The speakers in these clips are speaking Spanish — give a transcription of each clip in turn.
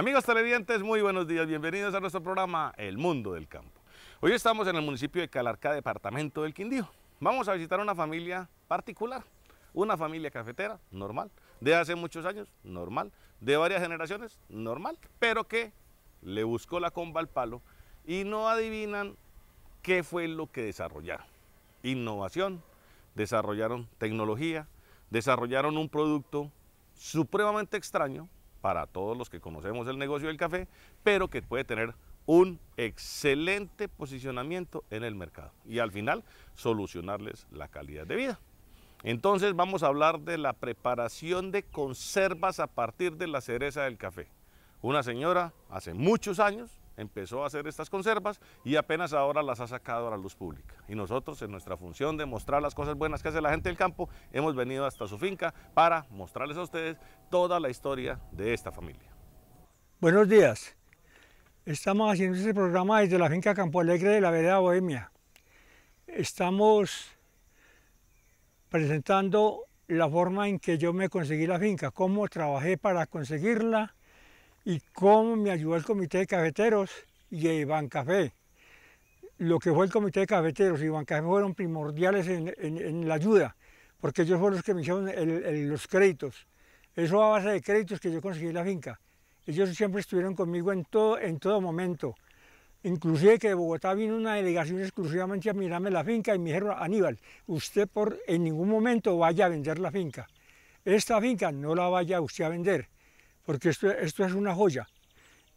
Amigos televidentes, muy buenos días, bienvenidos a nuestro programa El Mundo del Campo. Hoy estamos en el municipio de Calarca, departamento del Quindío. Vamos a visitar una familia particular, una familia cafetera, normal, de hace muchos años, normal, de varias generaciones, normal, pero que le buscó la comba al palo y no adivinan qué fue lo que desarrollaron. Innovación, desarrollaron tecnología, desarrollaron un producto supremamente extraño, para todos los que conocemos el negocio del café, pero que puede tener un excelente posicionamiento en el mercado y al final solucionarles la calidad de vida. Entonces vamos a hablar de la preparación de conservas a partir de la cereza del café. Una señora hace muchos años empezó a hacer estas conservas y apenas ahora las ha sacado a la luz pública. Y nosotros en nuestra función de mostrar las cosas buenas que hace la gente del campo, hemos venido hasta su finca para mostrarles a ustedes toda la historia de esta familia. Buenos días. Estamos haciendo este programa desde la finca Campo Alegre de la Vereda Bohemia. Estamos presentando la forma en que yo me conseguí la finca, cómo trabajé para conseguirla, y cómo me ayudó el Comité de Cafeteros y Iván Café. Lo que fue el Comité de Cafeteros y Iván Café fueron primordiales en, la ayuda, porque ellos fueron los que me hicieron los créditos. Eso a base de créditos que yo conseguí la finca. Ellos siempre estuvieron conmigo en todo, en todo momento. Inclusive que de Bogotá vino una delegación exclusivamente a mirarme la finca y me dijeron, Aníbal, usted por, en ningún momento vaya a vender la finca. Esta finca no la vaya usted a vender porque esto, es una joya.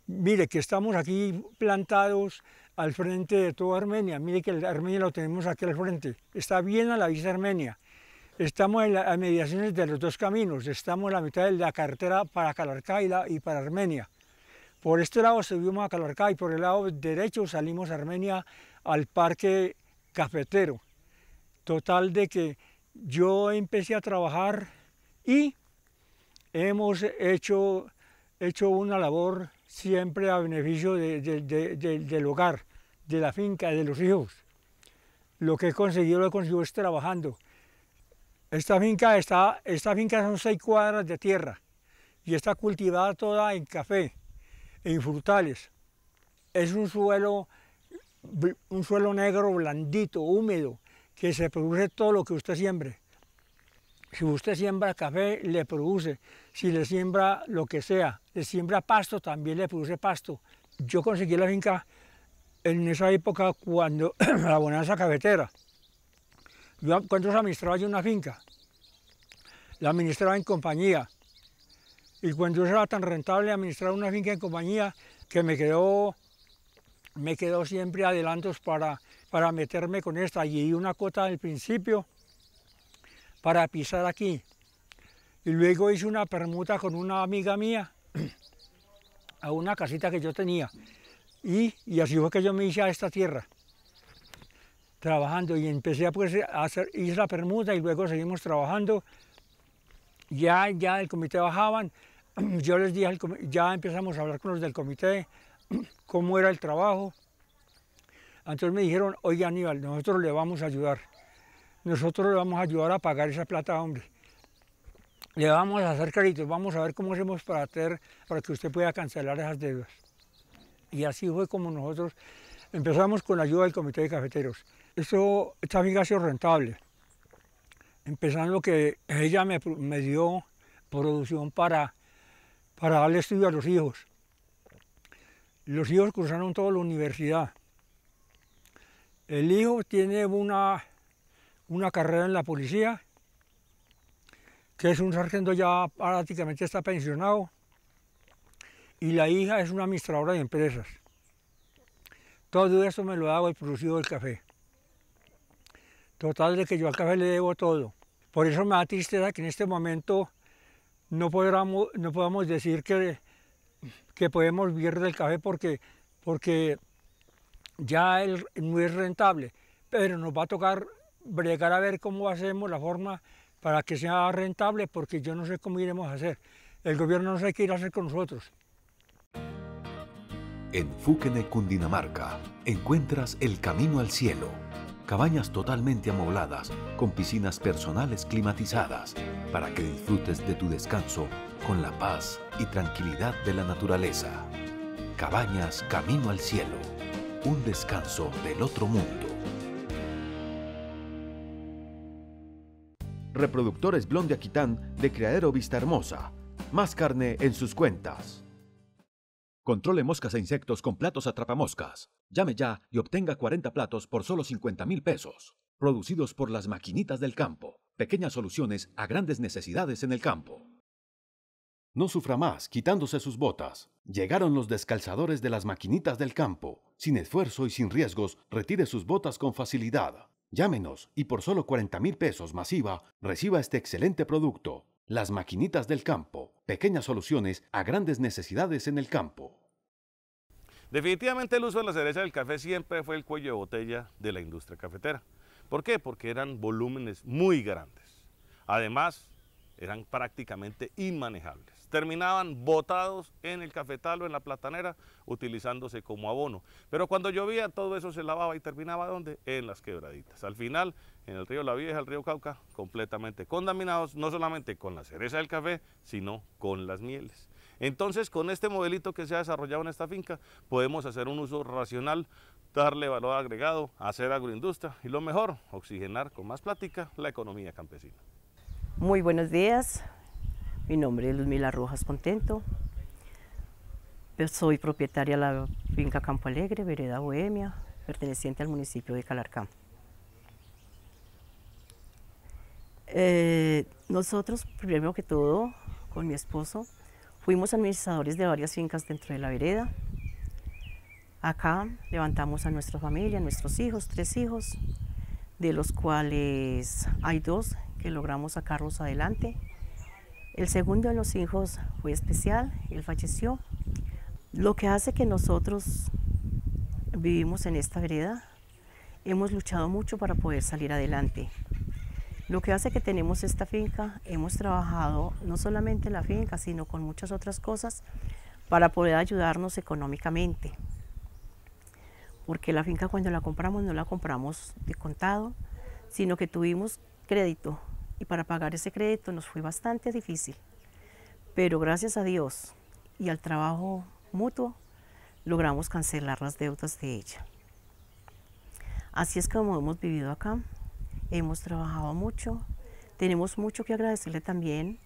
Mire que estamos aquí plantados al frente de toda Armenia, mire que Armenia lo tenemos aquí al frente, está bien a la vista Armenia. Estamos en las mediaciones de los dos caminos, estamos en la mitad de la carretera para Calarcá y, para Armenia. Por este lado subimos a Calarcá y por el lado derecho salimos a Armenia al parque cafetero. Total de que yo empecé a trabajar y hemos hecho, hecho una labor siempre a beneficio del hogar, de la finca, de los hijos. Lo que he conseguido, lo he conseguido trabajando. Esta finca, está, esta finca son seis cuadras de tierra y está cultivada toda en café, en frutales. Es un suelo, un suelo negro, blandito, húmedo, que se produce todo lo que usted siembre. Si usted siembra café, le produce. Si le siembra lo que sea, le siembra pasto, también le produce pasto. Yo conseguí la finca en esa época cuando la bonanza cafetera. Yo cuando se administraba yo una finca, la administraba en compañía. Y cuando era tan rentable administrar una finca en compañía, que me quedó, me quedó siempre adelantos para, para meterme con esta. Y una cuota al principio para pisar aquí. Y luego hice una permuta con una amiga mía a una casita que yo tenía. Y, así fue que yo me hice a esta tierra, trabajando. Y empecé pues, a hacer, hice la permuta y luego seguimos trabajando. Ya, ya el comité bajaban, yo les dije, ya empezamos a hablar con los del comité, cómo era el trabajo. Entonces me dijeron, oye Aníbal, nosotros le vamos a ayudar nosotros le vamos a ayudar a pagar esa plata, hombre. Le vamos a hacer créditos, vamos a ver cómo hacemos para, que usted pueda cancelar esas deudas. Y así fue como nosotros empezamos con la ayuda del Comité de Cafeteros. Esto amiga ha sido rentable. Empezando que ella me, dio producción para, para darle estudio a los hijos. Los hijos cruzaron toda la universidad. El hijo tiene una una carrera en la policía, que es un sargento ya prácticamente está pensionado, y la hija es una administradora de empresas. Todo eso me lo hago el producido del café. Total de que yo al café le debo todo. Por eso me da tristeza que en este momento no podamos, no podamos decir que, que podemos vivir del café porque, porque ya no es rentable, pero nos va a tocar bregar a ver cómo hacemos la forma para que sea rentable, porque yo no sé cómo iremos a hacer. El gobierno no sabe qué ir a hacer con nosotros. En Fúquene, Cundinamarca, encuentras el camino al cielo. Cabañas totalmente amobladas, con piscinas personales climatizadas, para que disfrutes de tu descanso con la paz y tranquilidad de la naturaleza. Cabañas Camino al Cielo, un descanso del otro mundo. Reproductores Blonde Aquitán de Criadero Vista Hermosa. Más carne en sus cuentas. Controle moscas e insectos con platos atrapamoscas. Llame ya y obtenga 40 platos por solo 50 mil pesos. Producidos por las maquinitas del campo. Pequeñas soluciones a grandes necesidades en el campo. No sufra más quitándose sus botas. Llegaron los descalzadores de las maquinitas del campo. Sin esfuerzo y sin riesgos, retire sus botas con facilidad. Llámenos y por solo 40 mil pesos masiva reciba este excelente producto. Las maquinitas del campo, pequeñas soluciones a grandes necesidades en el campo. Definitivamente el uso de la cereza del café siempre fue el cuello de botella de la industria cafetera. ¿Por qué? Porque eran volúmenes muy grandes. Además, eran prácticamente inmanejables terminaban botados en el cafetal o en la platanera utilizándose como abono. Pero cuando llovía todo eso se lavaba y terminaba ¿dónde? En las quebraditas. Al final, en el río La Vieja, el río Cauca, completamente contaminados, no solamente con la cereza del café, sino con las mieles. Entonces, con este modelito que se ha desarrollado en esta finca, podemos hacer un uso racional, darle valor agregado, hacer agroindustria y lo mejor, oxigenar con más plática la economía campesina. Muy buenos días, mi nombre es Luzmila Rojas Contento. soy propietaria de la finca Campo Alegre, Vereda Bohemia, perteneciente al municipio de Calarcán. Eh, nosotros, primero que todo, con mi esposo, fuimos administradores de varias fincas dentro de la vereda. Acá levantamos a nuestra familia, a nuestros hijos, tres hijos, de los cuales hay dos que logramos sacarlos adelante el segundo de los hijos fue especial, él falleció. Lo que hace que nosotros vivimos en esta vereda, hemos luchado mucho para poder salir adelante. Lo que hace que tenemos esta finca, hemos trabajado no solamente la finca, sino con muchas otras cosas para poder ayudarnos económicamente. Porque la finca cuando la compramos no la compramos de contado, sino que tuvimos crédito y para pagar ese crédito nos fue bastante difícil. Pero gracias a Dios y al trabajo mutuo logramos cancelar las deudas de ella. Así es como hemos vivido acá. Hemos trabajado mucho. Tenemos mucho que agradecerle también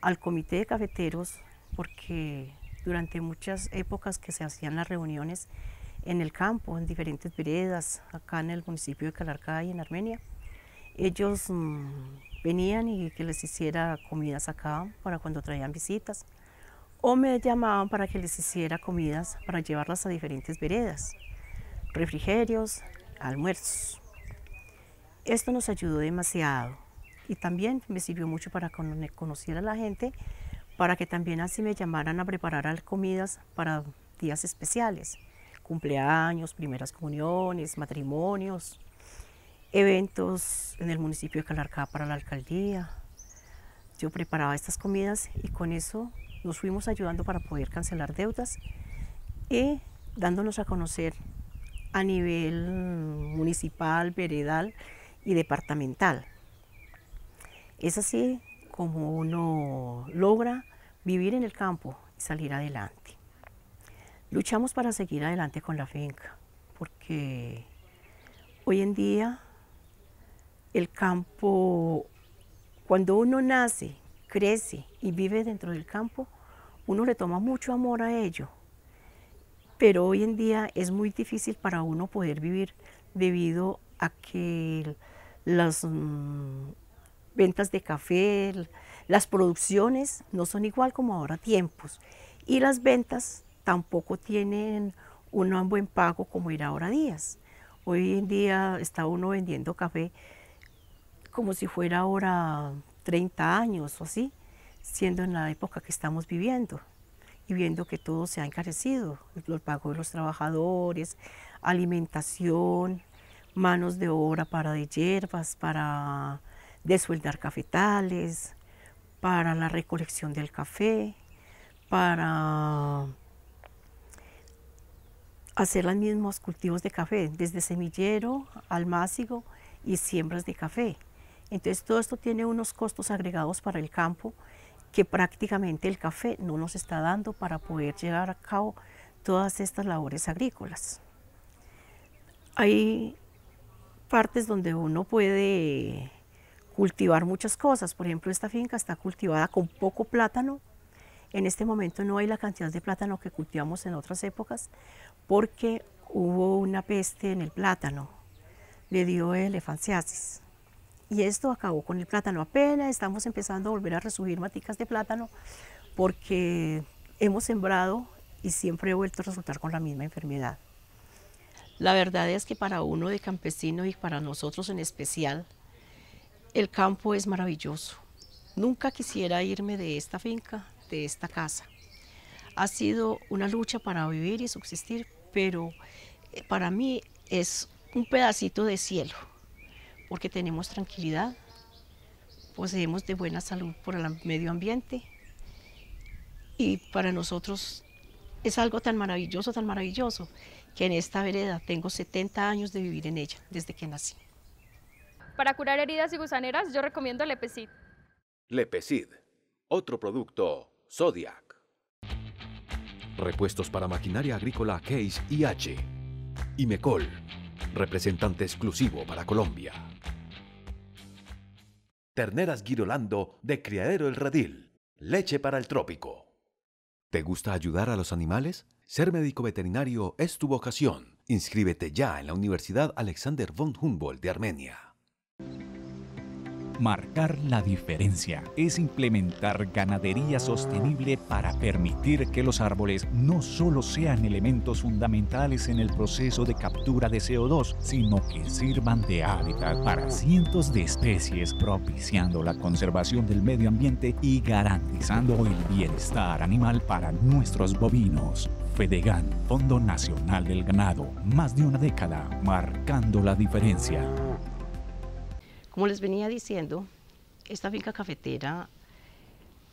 al comité de cafeteros porque durante muchas épocas que se hacían las reuniones en el campo, en diferentes veredas, acá en el municipio de Calarcá y en Armenia, ellos mm, venían y que les hiciera comidas acá para cuando traían visitas. O me llamaban para que les hiciera comidas para llevarlas a diferentes veredas, refrigerios, almuerzos. Esto nos ayudó demasiado y también me sirvió mucho para conocer a la gente, para que también así me llamaran a preparar comidas para días especiales, cumpleaños, primeras comuniones, matrimonios eventos en el municipio de Calarcá para la alcaldía. Yo preparaba estas comidas y con eso nos fuimos ayudando para poder cancelar deudas y dándonos a conocer a nivel municipal, veredal y departamental. Es así como uno logra vivir en el campo y salir adelante. Luchamos para seguir adelante con la finca, porque hoy en día el campo, cuando uno nace, crece y vive dentro del campo, uno le toma mucho amor a ello. Pero hoy en día es muy difícil para uno poder vivir debido a que las mm, ventas de café, las producciones no son igual como ahora tiempos. Y las ventas tampoco tienen un buen pago como era ahora días. Hoy en día está uno vendiendo café como si fuera ahora 30 años o así, siendo en la época que estamos viviendo y viendo que todo se ha encarecido, los pagos de los trabajadores, alimentación, manos de obra para de hierbas, para desueldar cafetales, para la recolección del café, para hacer los mismos cultivos de café, desde semillero, almácigo y siembras de café. Entonces todo esto tiene unos costos agregados para el campo que prácticamente el café no nos está dando para poder llevar a cabo todas estas labores agrícolas. Hay partes donde uno puede cultivar muchas cosas. Por ejemplo, esta finca está cultivada con poco plátano. En este momento no hay la cantidad de plátano que cultivamos en otras épocas porque hubo una peste en el plátano. Le dio elefanciasis. Y esto acabó con el plátano. Apenas estamos empezando a volver a resurgir maticas de plátano porque hemos sembrado y siempre he vuelto a resultar con la misma enfermedad. La verdad es que para uno de campesino y para nosotros en especial, el campo es maravilloso. Nunca quisiera irme de esta finca, de esta casa. Ha sido una lucha para vivir y subsistir, pero eh, para mí es un pedacito de cielo porque tenemos tranquilidad, poseemos de buena salud por el medio ambiente y para nosotros es algo tan maravilloso, tan maravilloso, que en esta vereda tengo 70 años de vivir en ella desde que nací. Para curar heridas y gusaneras yo recomiendo Lepecid. Lepecid, otro producto Zodiac. Repuestos para maquinaria agrícola Case IH. y Mecol, representante exclusivo para Colombia. Terneras Girolando de Criadero El Redil. Leche para el trópico. ¿Te gusta ayudar a los animales? Ser médico veterinario es tu vocación. Inscríbete ya en la Universidad Alexander von Humboldt de Armenia. Marcar la diferencia es implementar ganadería sostenible para permitir que los árboles no solo sean elementos fundamentales en el proceso de captura de CO2, sino que sirvan de hábitat para cientos de especies, propiciando la conservación del medio ambiente y garantizando el bienestar animal para nuestros bovinos. Fedegan, Fondo Nacional del Ganado, más de una década marcando la diferencia. Como les venía diciendo, esta finca cafetera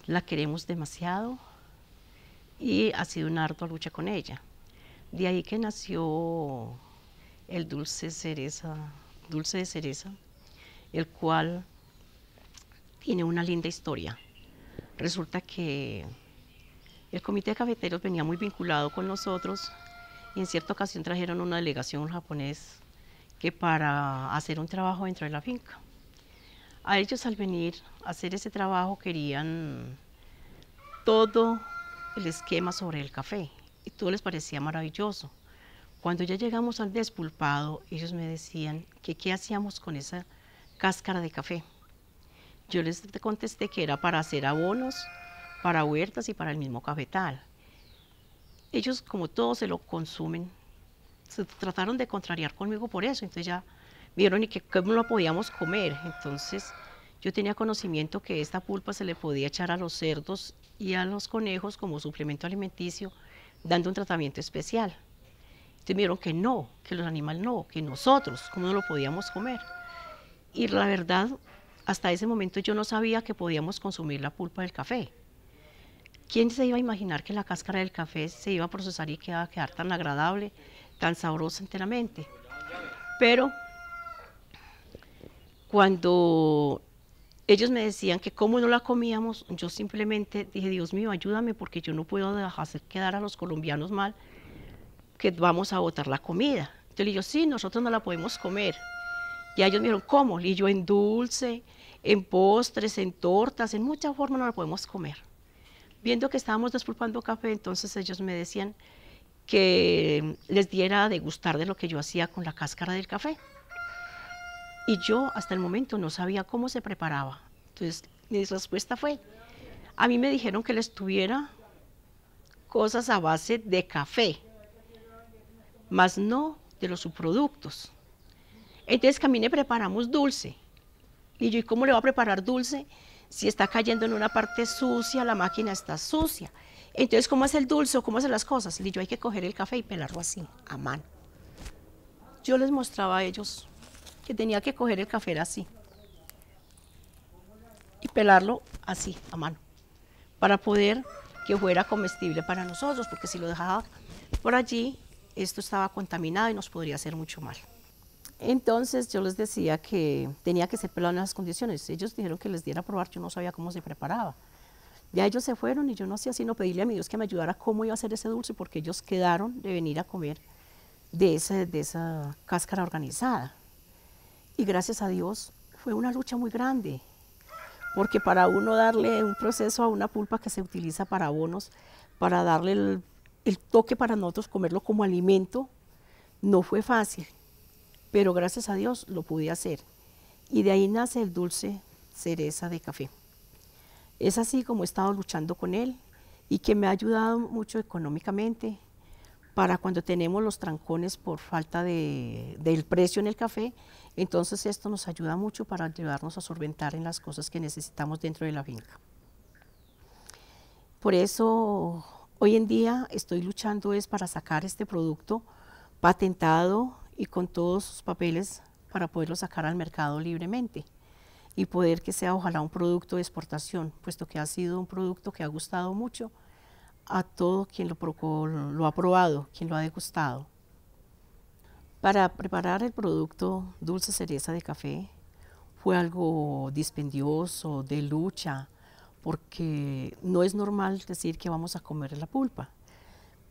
la queremos demasiado y ha sido una harta lucha con ella. De ahí que nació el dulce cereza, dulce de cereza, el cual tiene una linda historia. Resulta que el comité de cafeteros venía muy vinculado con nosotros y en cierta ocasión trajeron una delegación japonés que para hacer un trabajo dentro de la finca a ellos al venir a hacer ese trabajo querían todo el esquema sobre el café y todo les parecía maravilloso. Cuando ya llegamos al despulpado, ellos me decían que qué hacíamos con esa cáscara de café. Yo les contesté que era para hacer abonos, para huertas y para el mismo cafetal. Ellos, como todos se lo consumen, se trataron de contrariar conmigo por eso. Entonces ya vieron y que cómo lo podíamos comer. Entonces yo tenía conocimiento que esta pulpa se le podía echar a los cerdos y a los conejos como suplemento alimenticio, dando un tratamiento especial. Entonces vieron que no, que los animales no, que nosotros, cómo no lo podíamos comer. Y la verdad, hasta ese momento yo no sabía que podíamos consumir la pulpa del café. ¿Quién se iba a imaginar que la cáscara del café se iba a procesar y que a quedar tan agradable, tan sabrosa enteramente? Pero cuando ellos me decían que cómo no la comíamos, yo simplemente dije, Dios mío, ayúdame porque yo no puedo hacer quedar a los colombianos mal que vamos a botar la comida. Yo le sí, nosotros no la podemos comer. Y ellos me dijeron, ¿cómo? Y yo en dulce, en postres, en tortas, en muchas formas no la podemos comer. Viendo que estábamos despulpando café, entonces ellos me decían que les diera a degustar de lo que yo hacía con la cáscara del café. Y yo hasta el momento no sabía cómo se preparaba. Entonces mi respuesta fue, a mí me dijeron que les tuviera cosas a base de café, más no de los subproductos. Entonces que preparamos dulce. Y yo, ¿y cómo le va a preparar dulce si está cayendo en una parte sucia, la máquina está sucia? Entonces, ¿cómo hace el dulce o cómo hace las cosas? Y yo, hay que coger el café y pelarlo así, a mano. Yo les mostraba a ellos que tenía que coger el café así y pelarlo así a mano para poder que fuera comestible para nosotros, porque si lo dejaba por allí, esto estaba contaminado y nos podría hacer mucho mal. Entonces yo les decía que tenía que ser pelado en esas condiciones. Ellos dijeron que les diera a probar, yo no sabía cómo se preparaba. Ya ellos se fueron y yo no hacía sino pedirle a mi Dios que me ayudara cómo iba a hacer ese dulce, porque ellos quedaron de venir a comer de esa, de esa cáscara organizada. Y gracias a Dios fue una lucha muy grande, porque para uno darle un proceso a una pulpa que se utiliza para abonos, para darle el, toque para nosotros comerlo como alimento, no fue fácil, pero gracias a Dios lo pude hacer. Y de ahí nace el dulce cereza de café. Es así como he estado luchando con él y que me ha ayudado mucho económicamente, para cuando tenemos los trancones por falta del precio en el café. Entonces esto nos ayuda mucho para ayudarnos a solventar en las cosas que necesitamos dentro de la finca. Por eso hoy en día estoy luchando es para sacar este producto patentado y con todos sus papeles para poderlo sacar al mercado libremente y poder que sea ojalá un producto de exportación, puesto que ha sido un producto que ha gustado mucho a todo quien lo, ha probado, quien lo ha degustado. Para preparar el producto dulce cereza de café fue algo dispendioso, de lucha, porque no es normal decir que vamos a comer la pulpa,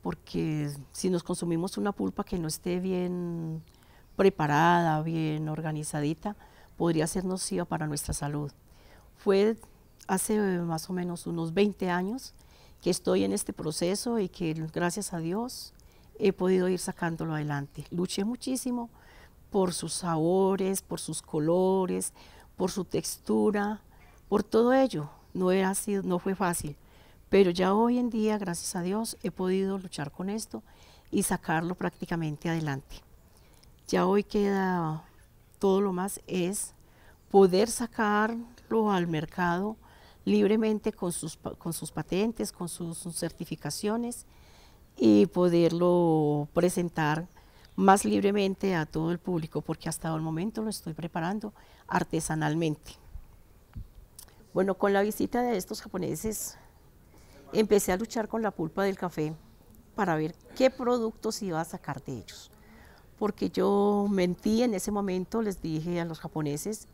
porque si nos consumimos una pulpa que no esté bien preparada, bien organizadita, podría ser nociva para nuestra salud. Fue hace más o menos unos 20 años que estoy en este proceso y que gracias a Dios he podido ir sacándolo adelante. Luché muchísimo por sus sabores, por sus colores, por su textura, por todo ello. No, era así, no fue fácil, pero ya hoy en día, gracias a Dios, he podido luchar con esto y sacarlo prácticamente adelante. Ya hoy queda todo lo más es poder sacarlo al mercado libremente con sus, con sus patentes, con sus, sus certificaciones y poderlo presentar más libremente a todo el público, porque hasta el momento lo estoy preparando artesanalmente. Bueno, con la visita de estos japoneses empecé a luchar con la pulpa del café para ver qué productos iba a sacar de ellos. Porque yo mentí en ese momento, les dije a los japoneses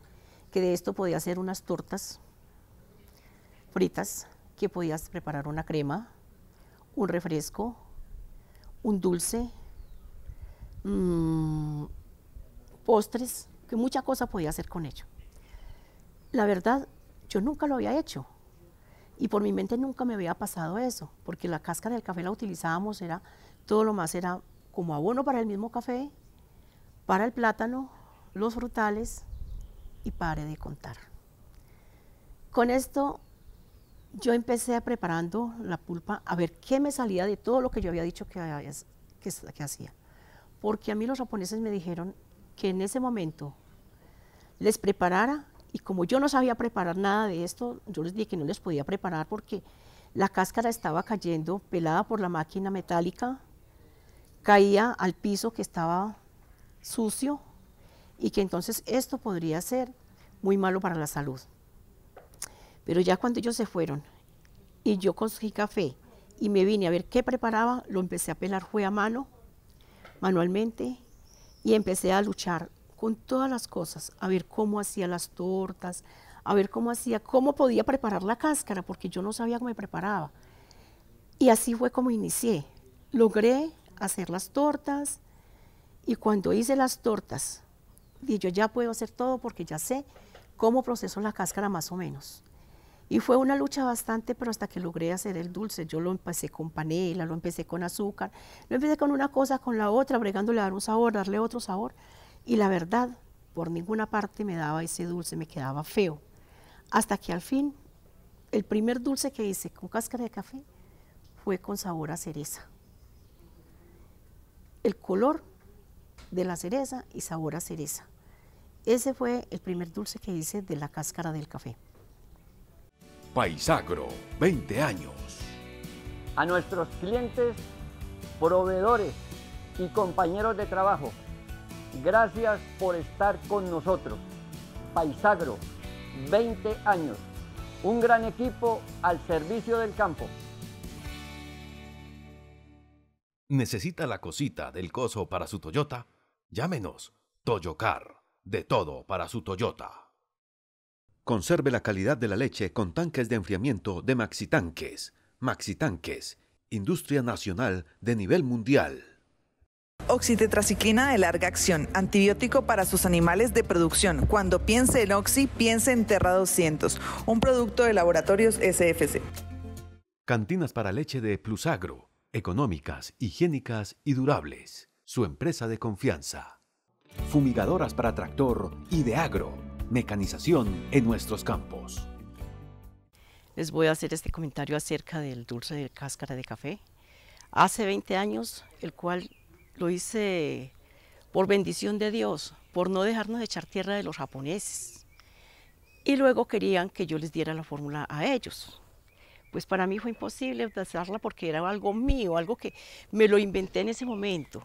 que de esto podía hacer unas tortas fritas, que podías preparar una crema, un refresco, un dulce, mm, postres, que mucha cosa podía hacer con ello. La verdad, yo nunca lo había hecho y por mi mente nunca me había pasado eso, porque la cáscara del café la utilizábamos, era todo lo más, era como abono para el mismo café, para el plátano, los frutales y pare de contar. Con esto yo empecé preparando la pulpa a ver qué me salía de todo lo que yo había dicho que, que hacía. Porque a mí los japoneses me dijeron que en ese momento les preparara y como yo no sabía preparar nada de esto, yo les dije que no les podía preparar porque la cáscara estaba cayendo pelada por la máquina metálica, caía al piso que estaba sucio y que entonces esto podría ser muy malo para la salud. Pero ya cuando ellos se fueron y yo conseguí café y me vine a ver qué preparaba, lo empecé a pelar fue a mano, manualmente, y empecé a luchar con todas las cosas, a ver cómo hacía las tortas, a ver cómo hacía, cómo podía preparar la cáscara, porque yo no sabía cómo me preparaba. Y así fue como inicié. Logré hacer las tortas y cuando hice las tortas, dije yo ya puedo hacer todo porque ya sé cómo proceso la cáscara más o menos. Y fue una lucha bastante, pero hasta que logré hacer el dulce. Yo lo empecé con panela, lo empecé con azúcar, lo empecé con una cosa, con la otra, bregándole a dar un sabor, darle otro sabor. Y la verdad, por ninguna parte me daba ese dulce, me quedaba feo. Hasta que al fin, el primer dulce que hice con cáscara de café fue con sabor a cereza. El color de la cereza y sabor a cereza. Ese fue el primer dulce que hice de la cáscara del café. Paisagro, 20 años. A nuestros clientes, proveedores y compañeros de trabajo, gracias por estar con nosotros. Paisagro, 20 años. Un gran equipo al servicio del campo. ¿Necesita la cosita del coso para su Toyota? Llámenos. Toyocar. De todo para su Toyota. Conserve la calidad de la leche con tanques de enfriamiento de Maxitanques. Maxitanques, industria nacional de nivel mundial. Oxitetraciclina de larga acción, antibiótico para sus animales de producción. Cuando piense en Oxy, piense en Terra 200, un producto de laboratorios SFC. Cantinas para leche de Plusagro, económicas, higiénicas y durables. Su empresa de confianza. Fumigadoras para tractor y de agro mecanización en nuestros campos. Les voy a hacer este comentario acerca del dulce de cáscara de café. Hace 20 años, el cual lo hice por bendición de Dios, por no dejarnos echar tierra de los japoneses. Y luego querían que yo les diera la fórmula a ellos. Pues para mí fue imposible darla porque era algo mío, algo que me lo inventé en ese momento,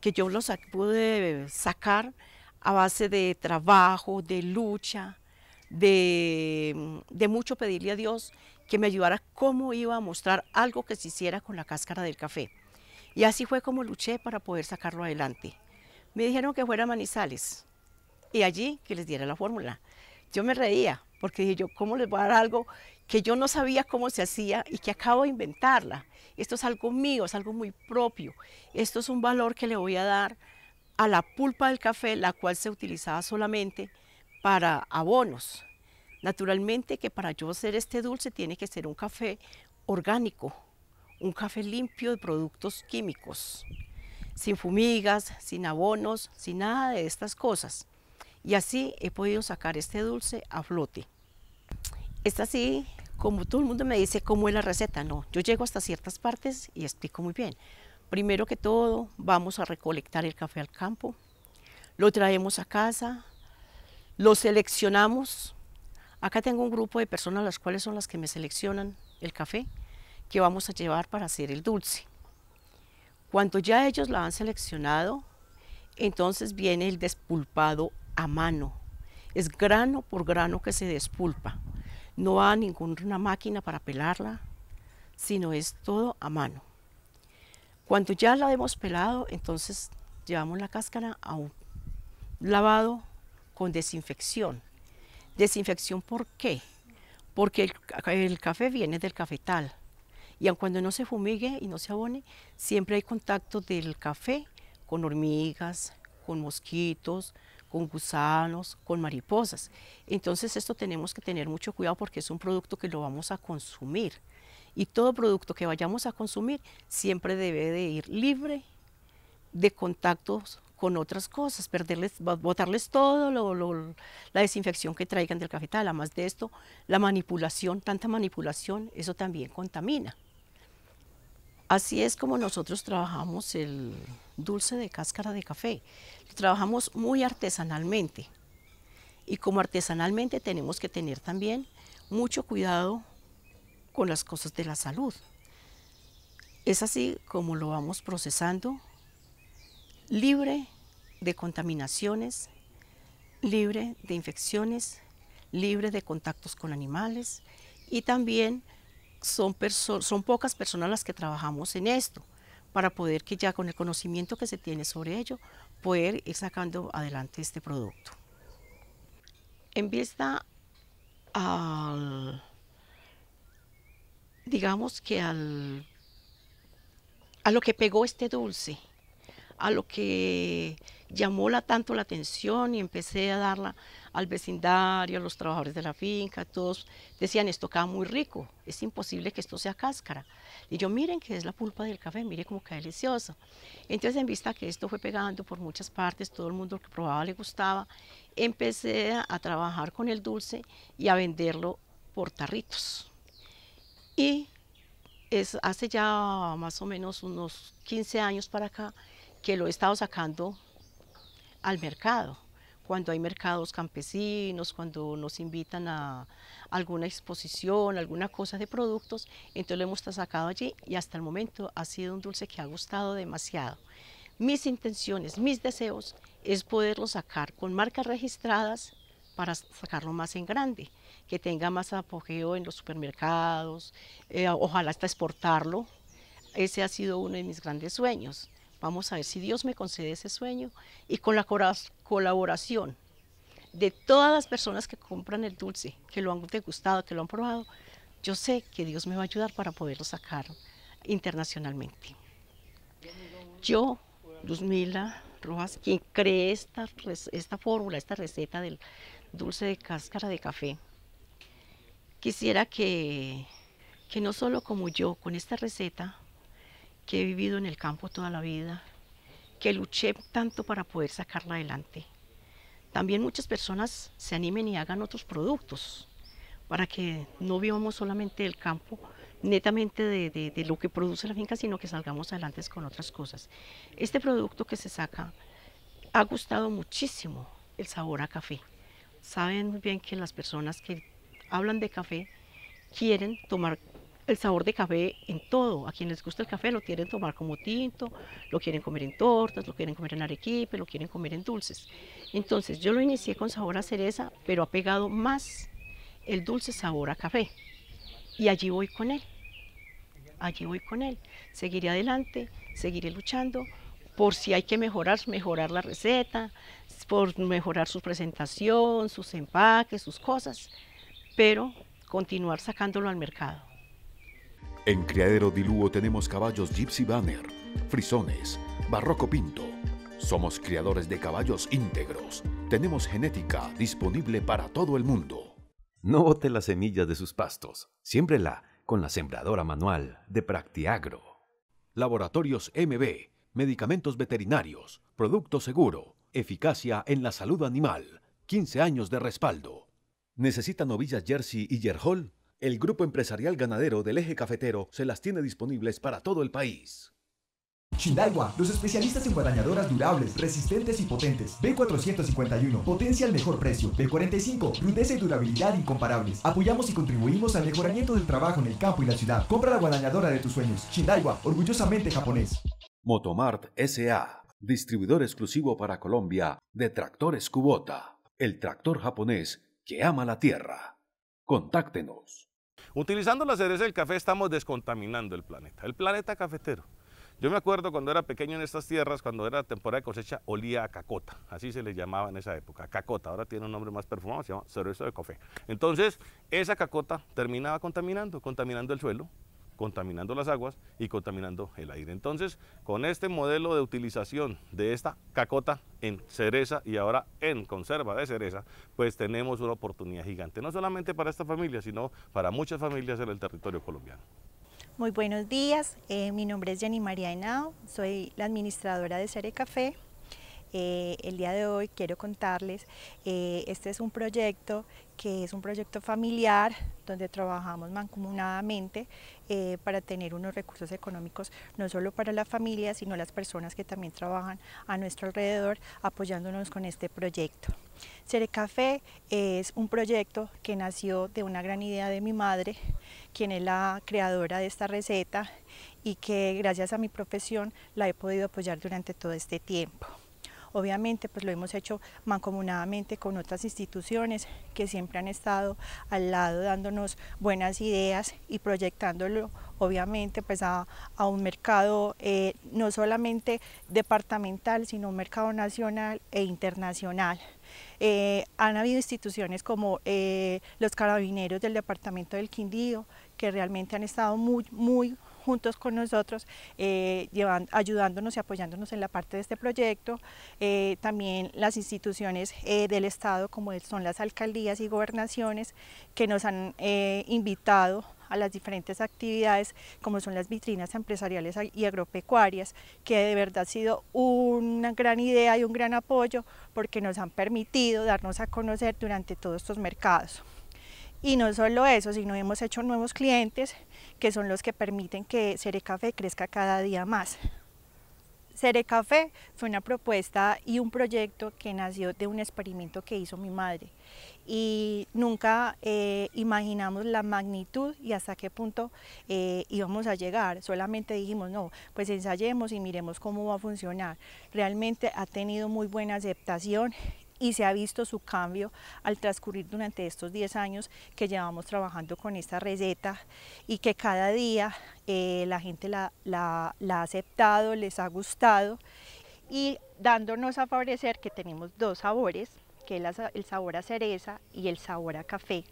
que yo lo pude sacar a base de trabajo, de lucha, de, mucho pedirle a Dios que me ayudara cómo iba a mostrar algo que se hiciera con la cáscara del café. Y así fue como luché para poder sacarlo adelante. Me dijeron que fuera a Manizales y allí que les diera la fórmula. Yo me reía porque dije yo, ¿cómo les voy a dar algo que yo no sabía cómo se hacía y que acabo de inventarla? Esto es algo mío, es algo muy propio. Esto es un valor que le voy a dar a la pulpa del café, la cual se utilizaba solamente para abonos. Naturalmente que para yo hacer este dulce tiene que ser un café orgánico, un café limpio de productos químicos, sin fumigas, sin abonos, sin nada de estas cosas. Y así he podido sacar este dulce a flote. Es así, como todo el mundo me dice, cómo es la receta. No, yo llego hasta ciertas partes y explico muy bien. Primero que todo, vamos a recolectar el café al campo, lo traemos a casa, lo seleccionamos. Acá tengo un grupo de personas las cuales son las que me seleccionan el café que vamos a llevar para hacer el dulce. Cuando ya ellos la han seleccionado, entonces viene el despulpado a mano. Es grano por grano que se despulpa. No va ninguna máquina para pelarla, sino es todo a mano. Cuando ya la hemos pelado, entonces llevamos la cáscara a un lavado con desinfección. Desinfección, ¿por qué? Porque el, café viene del cafetal y aun cuando no se fumigue y no se abone, siempre hay contacto del café con hormigas, con mosquitos, con gusanos, con mariposas. Entonces esto tenemos que tener mucho cuidado porque es un producto que lo vamos a consumir. Y todo producto que vayamos a consumir siempre debe de ir libre de contactos con otras cosas, perderles, botarles todo, lo, la desinfección que traigan del cafetal, además de esto, la manipulación, tanta manipulación, eso también contamina. Así es como nosotros trabajamos el dulce de cáscara de café. Lo trabajamos muy artesanalmente. Y como artesanalmente tenemos que tener también mucho cuidado con las cosas de la salud. Es así como lo vamos procesando, libre de contaminaciones, libre de infecciones, libre de contactos con animales y también son, son pocas personas las que trabajamos en esto para poder que ya con el conocimiento que se tiene sobre ello, poder ir sacando adelante este producto. En vista al digamos que al, a lo que pegó este dulce, a lo que llamó la, tanto la atención y empecé a darla al vecindario, a los trabajadores de la finca, todos decían, esto queda muy rico, es imposible que esto sea cáscara. Y yo, miren que es la pulpa del café, miren cómo queda delicioso. Entonces, en vista que esto fue pegando por muchas partes, todo el mundo que probaba le gustaba, empecé a trabajar con el dulce y a venderlo por tarritos. Y es hace ya más o menos unos 15 años para acá que lo he estado sacando al mercado. Cuando hay mercados campesinos, cuando nos invitan a alguna exposición, alguna cosa de productos, entonces lo hemos sacado allí y hasta el momento ha sido un dulce que ha gustado demasiado. Mis intenciones, mis deseos es poderlo sacar con marcas registradas para sacarlo más en grande que tenga más apogeo en los supermercados, eh, ojalá hasta exportarlo. Ese ha sido uno de mis grandes sueños. Vamos a ver si Dios me concede ese sueño y con la colaboración de todas las personas que compran el dulce, que lo han degustado, que lo han probado, yo sé que Dios me va a ayudar para poderlo sacar internacionalmente. Yo, Luzmila Rojas, quien cree esta, esta fórmula, esta receta del dulce de cáscara de café, Quisiera que, no solo como yo, con esta receta que he vivido en el campo toda la vida, que luché tanto para poder sacarla adelante, también muchas personas se animen y hagan otros productos para que no vivamos solamente del campo, netamente de, lo que produce la finca, sino que salgamos adelante con otras cosas. Este producto que se saca ha gustado muchísimo el sabor a café. Saben bien que las personas que hablan de café quieren tomar el sabor de café en todo. A quienes les gusta el café lo quieren tomar como tinto, lo quieren comer en tortas, lo quieren comer en arequipe, lo quieren comer en dulces. Entonces yo lo inicié con sabor a cereza, pero ha pegado más el dulce sabor a café. Y allí voy con él. Allí voy con él. Seguiré adelante, seguiré luchando por si hay que mejorar, mejorar la receta, por mejorar su presentación, sus empaques, sus cosas pero continuar sacándolo al mercado. En Criadero Diluo tenemos caballos Gypsy Banner, frisones, barroco pinto. Somos criadores de caballos íntegros. Tenemos genética disponible para todo el mundo. No bote las semillas de sus pastos. la con la sembradora manual de Practiagro. Laboratorios MB, medicamentos veterinarios, producto seguro, eficacia en la salud animal, 15 años de respaldo. ¿Necesitan novillas Jersey y Jerhol? El grupo empresarial ganadero del eje cafetero se las tiene disponibles para todo el país. Shindaigua, los especialistas en guadañadoras durables, resistentes y potentes. B451, potencia al mejor precio. B45, rudeza y durabilidad incomparables. Apoyamos y contribuimos al mejoramiento del trabajo en el campo y la ciudad. Compra la guadañadora de tus sueños. Shindaiwa, orgullosamente japonés. Motomart SA, distribuidor exclusivo para Colombia de tractores Kubota. El tractor japonés que ama la tierra. Contáctenos. Utilizando la cereza del café estamos descontaminando el planeta, el planeta cafetero. Yo me acuerdo cuando era pequeño en estas tierras, cuando era temporada de cosecha, olía a cacota, así se le llamaba en esa época, cacota, ahora tiene un nombre más perfumado, se llama cereza de café. Entonces, esa cacota terminaba contaminando, contaminando el suelo, contaminando las aguas y contaminando el aire. Entonces, con este modelo de utilización de esta cacota en cereza y ahora en conserva de cereza, pues tenemos una oportunidad gigante, no solamente para esta familia, sino para muchas familias en el territorio colombiano. Muy buenos días, eh, mi nombre es Jenny María Henao, soy la administradora de Cere Café. Eh, el día de hoy quiero contarles, eh, este es un proyecto que es un proyecto familiar donde trabajamos mancomunadamente eh, para tener unos recursos económicos no solo para la familia, sino las personas que también trabajan a nuestro alrededor apoyándonos con este proyecto. Café es un proyecto que nació de una gran idea de mi madre, quien es la creadora de esta receta y que gracias a mi profesión la he podido apoyar durante todo este tiempo. Obviamente pues lo hemos hecho mancomunadamente con otras instituciones que siempre han estado al lado dándonos buenas ideas y proyectándolo obviamente pues a, un mercado eh, no solamente departamental sino un mercado nacional e internacional. Eh, han habido instituciones como eh, los carabineros del departamento del Quindío que realmente han estado muy, muy juntos con nosotros, eh, ayudándonos y apoyándonos en la parte de este proyecto. Eh, también las instituciones eh, del Estado, como son las alcaldías y gobernaciones, que nos han invitado a las diferentes actividades como son las vitrinas empresariales y agropecuarias, que de verdad ha sido una gran idea y un gran apoyo porque nos han permitido darnos a conocer durante todos estos mercados. Y no solo eso, sino hemos hecho nuevos clientes que son los que permiten que Cerecafé crezca cada día más. Café fue una propuesta y un proyecto que nació de un experimento que hizo mi madre y nunca eh, imaginamos la magnitud y hasta qué punto eh, íbamos a llegar. Solamente dijimos, no, pues ensayemos y miremos cómo va a funcionar. Realmente ha tenido muy buena aceptación y se ha visto su cambio al transcurrir durante estos 10 años que llevamos trabajando con esta receta y que cada día eh, la gente la, la ha aceptado, les ha gustado y dándonos a favorecer que tenemos dos sabores, que es el sabor a cereza y el sabor a café.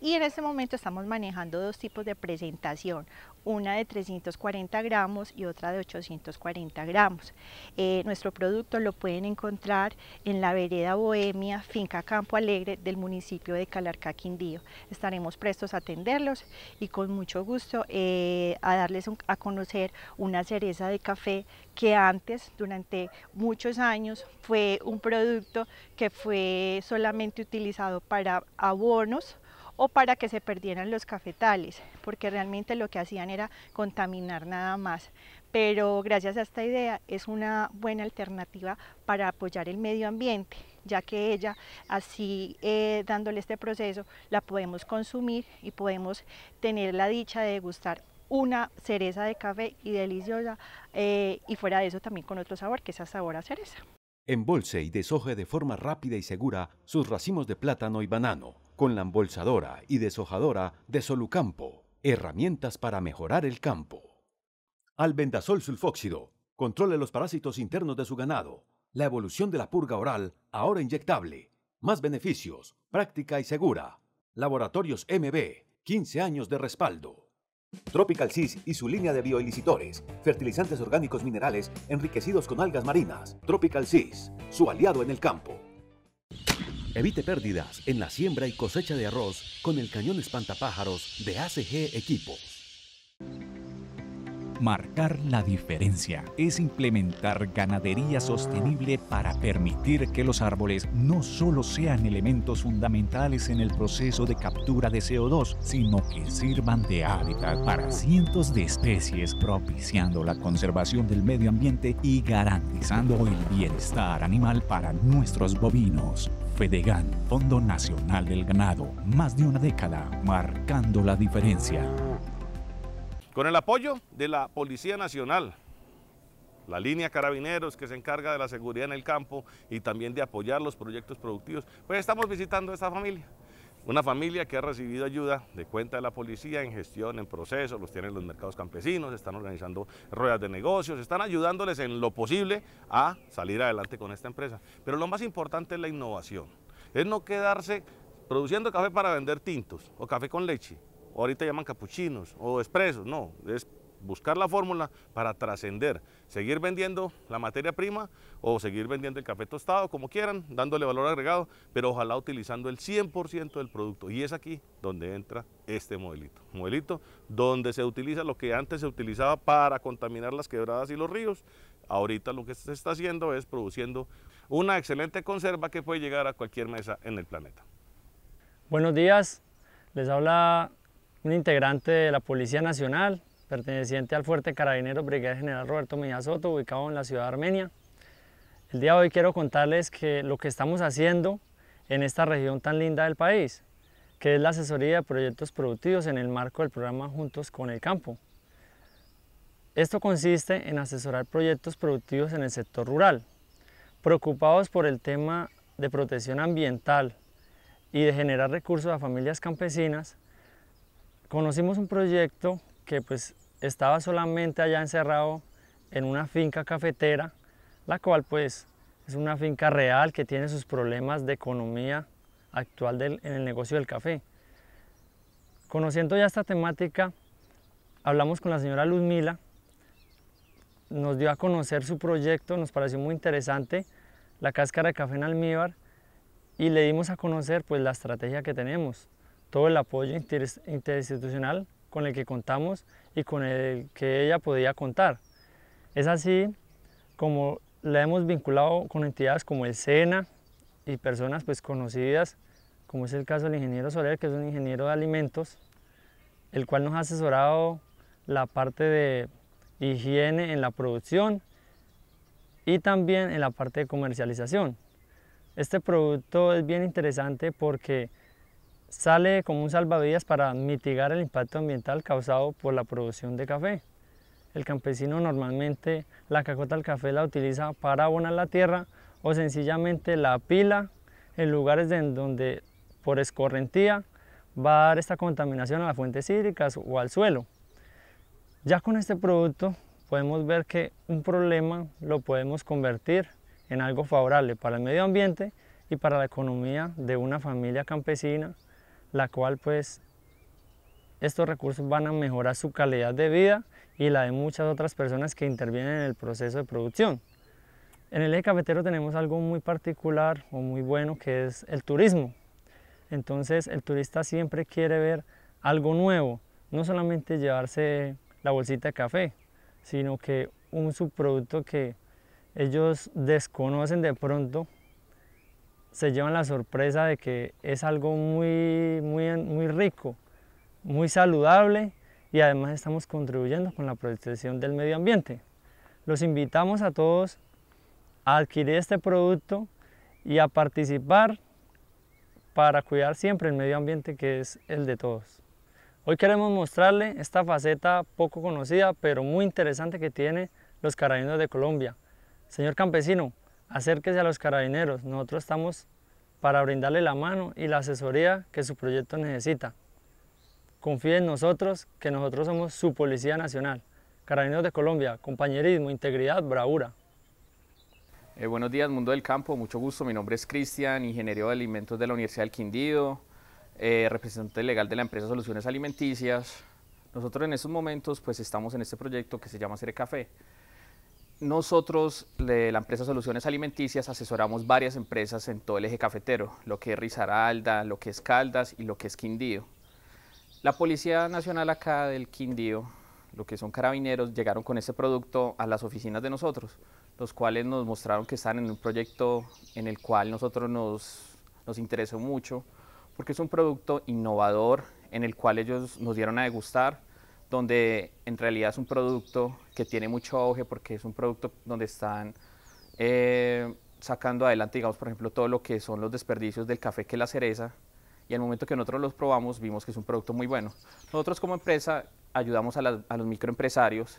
Y en este momento estamos manejando dos tipos de presentación una de 340 gramos y otra de 840 gramos. Eh, nuestro producto lo pueden encontrar en la vereda Bohemia, finca Campo Alegre del municipio de Calarcá, Quindío. Estaremos prestos a atenderlos y con mucho gusto eh, a darles a conocer una cereza de café que antes, durante muchos años, fue un producto que fue solamente utilizado para abonos, o para que se perdieran los cafetales, porque realmente lo que hacían era contaminar nada más. Pero gracias a esta idea es una buena alternativa para apoyar el medio ambiente, ya que ella así eh, dándole este proceso la podemos consumir y podemos tener la dicha de degustar una cereza de café y deliciosa eh, y fuera de eso también con otro sabor que es a sabor a cereza. Embolse y deshoje de forma rápida y segura sus racimos de plátano y banano con la embolsadora y deshojadora de Solucampo, herramientas para mejorar el campo. Albendazol sulfóxido, controle los parásitos internos de su ganado. La evolución de la purga oral, ahora inyectable. Más beneficios, práctica y segura. Laboratorios MB, 15 años de respaldo. Tropical Cis y su línea de bioilicitores, fertilizantes orgánicos minerales enriquecidos con algas marinas. Tropical Cis, su aliado en el campo. Evite pérdidas en la siembra y cosecha de arroz con el cañón espantapájaros de ACG Equipos. Marcar la diferencia es implementar ganadería sostenible para permitir que los árboles no solo sean elementos fundamentales en el proceso de captura de CO2, sino que sirvan de hábitat para cientos de especies, propiciando la conservación del medio ambiente y garantizando el bienestar animal para nuestros bovinos. FEDEGAN, Fondo Nacional del Ganado, más de una década, marcando la diferencia. Con el apoyo de la Policía Nacional, la línea Carabineros que se encarga de la seguridad en el campo y también de apoyar los proyectos productivos, pues estamos visitando a esta familia. Una familia que ha recibido ayuda de cuenta de la policía en gestión, en proceso, los tienen los mercados campesinos, están organizando ruedas de negocios, están ayudándoles en lo posible a salir adelante con esta empresa. Pero lo más importante es la innovación, es no quedarse produciendo café para vender tintos o café con leche, ahorita llaman capuchinos o expresos, no, es buscar la fórmula para trascender, seguir vendiendo la materia prima o seguir vendiendo el café tostado, como quieran, dándole valor agregado, pero ojalá utilizando el 100% del producto. Y es aquí donde entra este modelito. Modelito donde se utiliza lo que antes se utilizaba para contaminar las quebradas y los ríos. Ahorita lo que se está haciendo es produciendo una excelente conserva que puede llegar a cualquier mesa en el planeta. Buenos días, les habla un integrante de la Policía Nacional, perteneciente al Fuerte carabinero Brigadier General Roberto Soto, ubicado en la ciudad de Armenia. El día de hoy quiero contarles que lo que estamos haciendo en esta región tan linda del país, que es la asesoría de proyectos productivos en el marco del programa Juntos con el Campo. Esto consiste en asesorar proyectos productivos en el sector rural, preocupados por el tema de protección ambiental y de generar recursos a familias campesinas conocimos un proyecto que pues estaba solamente allá encerrado en una finca cafetera, la cual pues es una finca real que tiene sus problemas de economía actual del, en el negocio del café. Conociendo ya esta temática, hablamos con la señora Luzmila, nos dio a conocer su proyecto, nos pareció muy interesante, la cáscara de café en almíbar, y le dimos a conocer pues la estrategia que tenemos todo el apoyo interinstitucional con el que contamos y con el que ella podía contar. Es así como la hemos vinculado con entidades como el SENA y personas pues conocidas, como es el caso del ingeniero Soler, que es un ingeniero de alimentos, el cual nos ha asesorado la parte de higiene en la producción y también en la parte de comercialización. Este producto es bien interesante porque sale como un salvavidas para mitigar el impacto ambiental causado por la producción de café. El campesino normalmente la cacota del café la utiliza para abonar la tierra o sencillamente la pila en lugares en donde por escorrentía va a dar esta contaminación a las fuentes hídricas o al suelo. Ya con este producto podemos ver que un problema lo podemos convertir en algo favorable para el medio ambiente y para la economía de una familia campesina la cual pues estos recursos van a mejorar su calidad de vida y la de muchas otras personas que intervienen en el proceso de producción. En el eje cafetero tenemos algo muy particular o muy bueno que es el turismo. Entonces el turista siempre quiere ver algo nuevo, no solamente llevarse la bolsita de café, sino que un subproducto que ellos desconocen de pronto se llevan la sorpresa de que es algo muy, muy, muy rico, muy saludable y además estamos contribuyendo con la protección del medio ambiente. Los invitamos a todos a adquirir este producto y a participar para cuidar siempre el medio ambiente que es el de todos. Hoy queremos mostrarle esta faceta poco conocida pero muy interesante que tiene los carabineros de Colombia. Señor campesino, acérquese a los carabineros, nosotros estamos para brindarle la mano y la asesoría que su proyecto necesita. Confíe en nosotros, que nosotros somos su Policía Nacional. Carabineros de Colombia, compañerismo, integridad, bravura. Eh, buenos días, Mundo del Campo, mucho gusto. Mi nombre es Cristian, ingeniero de alimentos de la Universidad del Quindío, eh, representante legal de la empresa Soluciones Alimenticias. Nosotros en estos momentos pues estamos en este proyecto que se llama Cere Café nosotros de la empresa Soluciones Alimenticias asesoramos varias empresas en todo el eje cafetero, lo que es Risaralda, lo que es Caldas y lo que es Quindío. La Policía Nacional acá del Quindío, lo que son carabineros, llegaron con este producto a las oficinas de nosotros, los cuales nos mostraron que están en un proyecto en el cual nosotros nos, nos interesó mucho, porque es un producto innovador en el cual ellos nos dieron a degustar donde en realidad es un producto que tiene mucho auge porque es un producto donde están eh, sacando adelante, digamos, por ejemplo, todo lo que son los desperdicios del café que la cereza y al momento que nosotros los probamos vimos que es un producto muy bueno. Nosotros como empresa ayudamos a, los microempresarios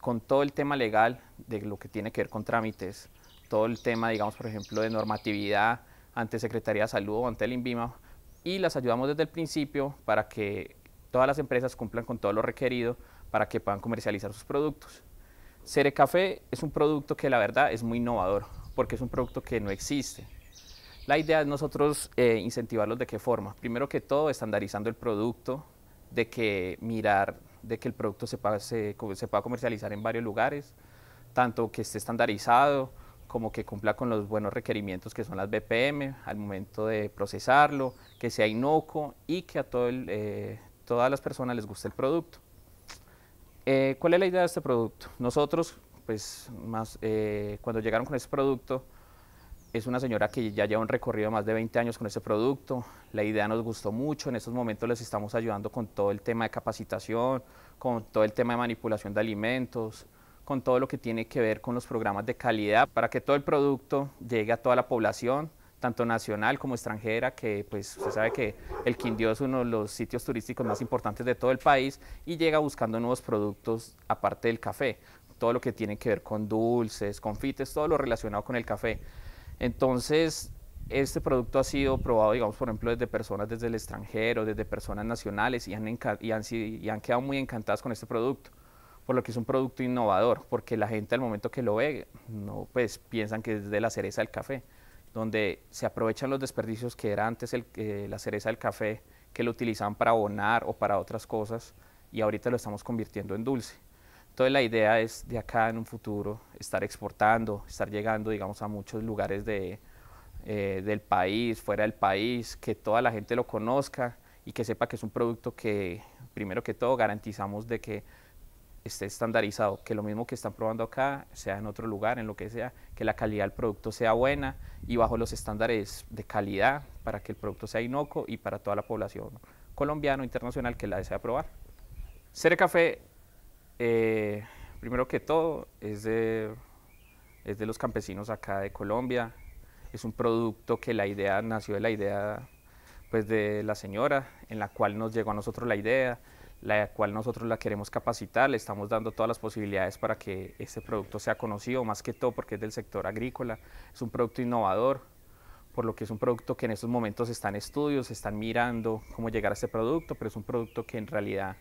con todo el tema legal de lo que tiene que ver con trámites, todo el tema, digamos, por ejemplo, de normatividad ante Secretaría de Salud o ante el INVIMA y las ayudamos desde el principio para que todas las empresas cumplan con todo lo requerido para que puedan comercializar sus productos. Cere Café es un producto que la verdad es muy innovador, porque es un producto que no existe. La idea es nosotros eh, incentivarlos de qué forma. Primero que todo, estandarizando el producto, de que mirar de que el producto se pueda, comercializar en varios lugares, tanto que esté estandarizado como que cumpla con los buenos requerimientos que son las BPM al momento de procesarlo, que sea inocuo y que a todo el, eh, todas las personas les gusta el producto. Eh, ¿Cuál es la idea de este producto? Nosotros, pues, más, eh, cuando llegaron con este producto, es una señora que ya lleva un recorrido de más de 20 años con ese producto. La idea nos gustó mucho. En estos momentos les estamos ayudando con todo el tema de capacitación, con todo el tema de manipulación de alimentos, con todo lo que tiene que ver con los programas de calidad para que todo el producto llegue a toda la población tanto nacional como extranjera, que pues usted sabe que el Quindío es uno de los sitios turísticos más importantes de todo el país y llega buscando nuevos productos aparte del café, todo lo que tiene que ver con dulces, confites, todo lo relacionado con el café. Entonces, este producto ha sido probado, digamos, por ejemplo, desde personas desde el extranjero, desde personas nacionales y han, y han, quedado muy encantadas con este producto por lo que es un producto innovador, porque la gente al momento que lo ve, no, pues piensan que es de la cereza del café donde se aprovechan los desperdicios que era antes eh, la cereza del café, que lo utilizaban para abonar o para otras cosas, y ahorita lo estamos convirtiendo en dulce. Entonces la idea es de acá en un futuro estar exportando, estar llegando, digamos, a muchos lugares eh, del país, fuera del país, que toda la gente lo conozca y que sepa que es un producto que, primero que todo, garantizamos de que esté estandarizado, que lo mismo que están probando acá sea en otro lugar, en lo que sea, que la calidad del producto sea buena y bajo los estándares de calidad para que el producto sea inocuo y para toda la población colombiana o internacional que la desea probar. Cere Café, eh, primero que todo, es de, es de los campesinos acá de Colombia, es un producto que la idea nació de la idea pues de la señora, en la cual nos llegó a nosotros la idea, la cual nosotros la queremos capacitar, le estamos dando todas las posibilidades para que este producto sea conocido, más que todo porque es del sector agrícola, es un producto innovador, por lo que es un producto que en estos momentos está en estudios, están mirando cómo llegar a este producto, pero es un producto que en realidad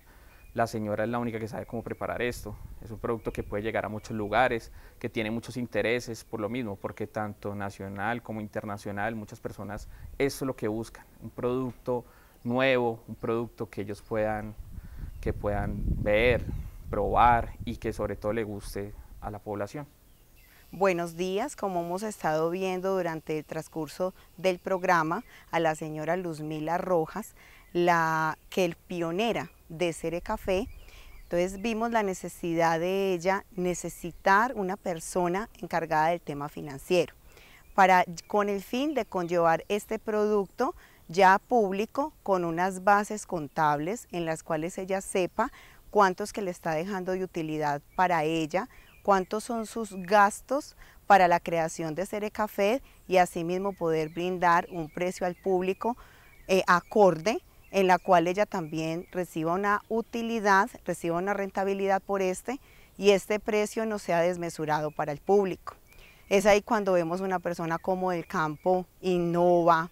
la señora es la única que sabe cómo preparar esto. Es un producto que puede llegar a muchos lugares, que tiene muchos intereses por lo mismo, porque tanto nacional como internacional, muchas personas, eso es lo que buscan, un producto nuevo, un producto que ellos puedan que puedan ver, probar y que sobre todo le guste a la población. Buenos días, como hemos estado viendo durante el transcurso del programa a la señora Luzmila Rojas, la que el pionera de Cere Café, entonces vimos la necesidad de ella necesitar una persona encargada del tema financiero para con el fin de conllevar este producto ya público con unas bases contables en las cuales ella sepa cuántos que le está dejando de utilidad para ella, cuántos son sus gastos para la creación de Café y asimismo poder brindar un precio al público eh, acorde en la cual ella también reciba una utilidad, reciba una rentabilidad por este y este precio no sea desmesurado para el público. Es ahí cuando vemos una persona como el campo innova,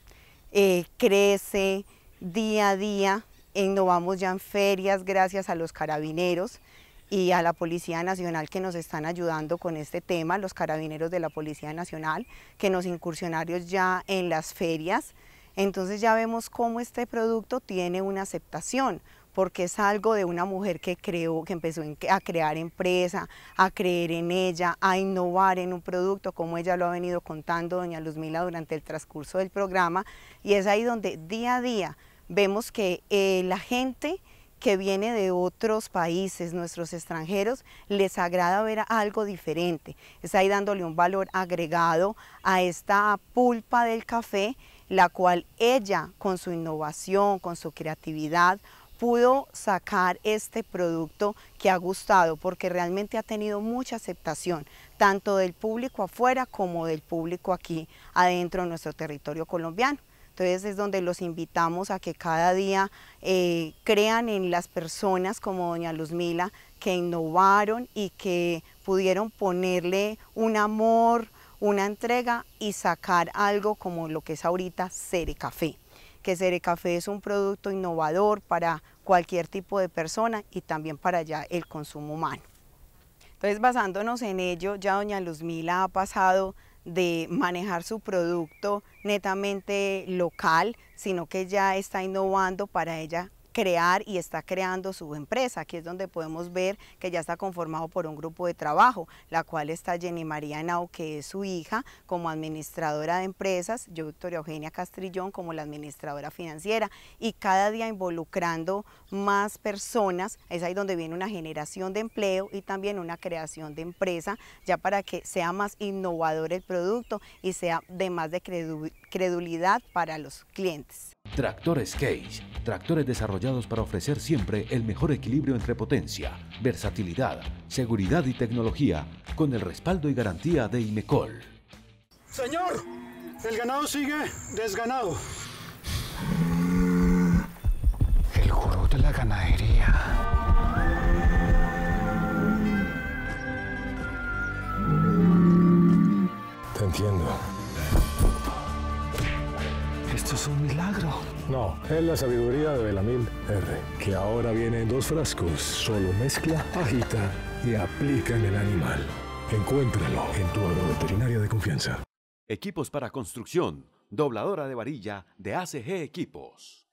eh, crece día a día, innovamos eh, ya en ferias gracias a los carabineros y a la Policía Nacional que nos están ayudando con este tema, los carabineros de la Policía Nacional, que nos incursionarios ya en las ferias. Entonces ya vemos cómo este producto tiene una aceptación porque es algo de una mujer que creó, que empezó a crear empresa, a creer en ella, a innovar en un producto, como ella lo ha venido contando doña Luzmila durante el transcurso del programa, y es ahí donde día a día vemos que eh, la gente que viene de otros países, nuestros extranjeros, les agrada ver algo diferente. Es ahí dándole un valor agregado a esta pulpa del café, la cual ella, con su innovación, con su creatividad, pudo sacar este producto que ha gustado porque realmente ha tenido mucha aceptación tanto del público afuera como del público aquí adentro de nuestro territorio colombiano. Entonces es donde los invitamos a que cada día eh, crean en las personas como doña Luzmila que innovaron y que pudieron ponerle un amor, una entrega y sacar algo como lo que es ahorita Cere Café que Café es un producto innovador para cualquier tipo de persona y también para ya el consumo humano. Entonces, basándonos en ello, ya doña Luzmila ha pasado de manejar su producto netamente local, sino que ya está innovando para ella crear y está creando su empresa. Aquí es donde podemos ver que ya está conformado por un grupo de trabajo, la cual está Jenny María Henao, que es su hija, como administradora de empresas, yo Victoria Eugenia Castrillón como la administradora financiera y cada día involucrando más personas, es ahí donde viene una generación de empleo y también una creación de empresa, ya para que sea más innovador el producto y sea de más de credulidad para los clientes. Tractores Case, tractores desarrollados para ofrecer siempre el mejor equilibrio entre potencia, versatilidad, seguridad y tecnología, con el respaldo y garantía de IMECOL. Señor, el ganado sigue desganado. El juro de la ganadería. Te entiendo. ¿Eso es un milagro. No, es la sabiduría de Belamil R, que ahora viene en dos frascos. Solo mezcla, agita y aplica en el animal. Encuéntralo en tu agro-veterinario de confianza. Equipos para construcción, dobladora de varilla de ACG Equipos.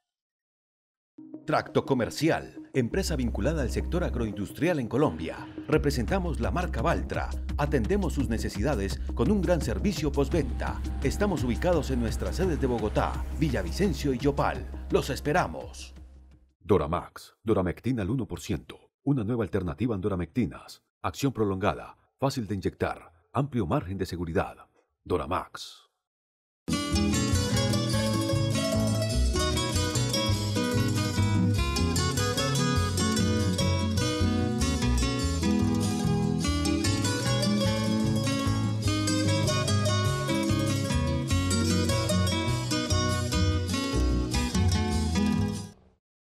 Tracto Comercial, empresa vinculada al sector agroindustrial en Colombia. Representamos la marca Valtra. Atendemos sus necesidades con un gran servicio postventa. Estamos ubicados en nuestras sedes de Bogotá, Villavicencio y Yopal. Los esperamos. Doramax, Doramectina al 1%. Una nueva alternativa en Doramectinas. Acción prolongada, fácil de inyectar, amplio margen de seguridad. Doramax.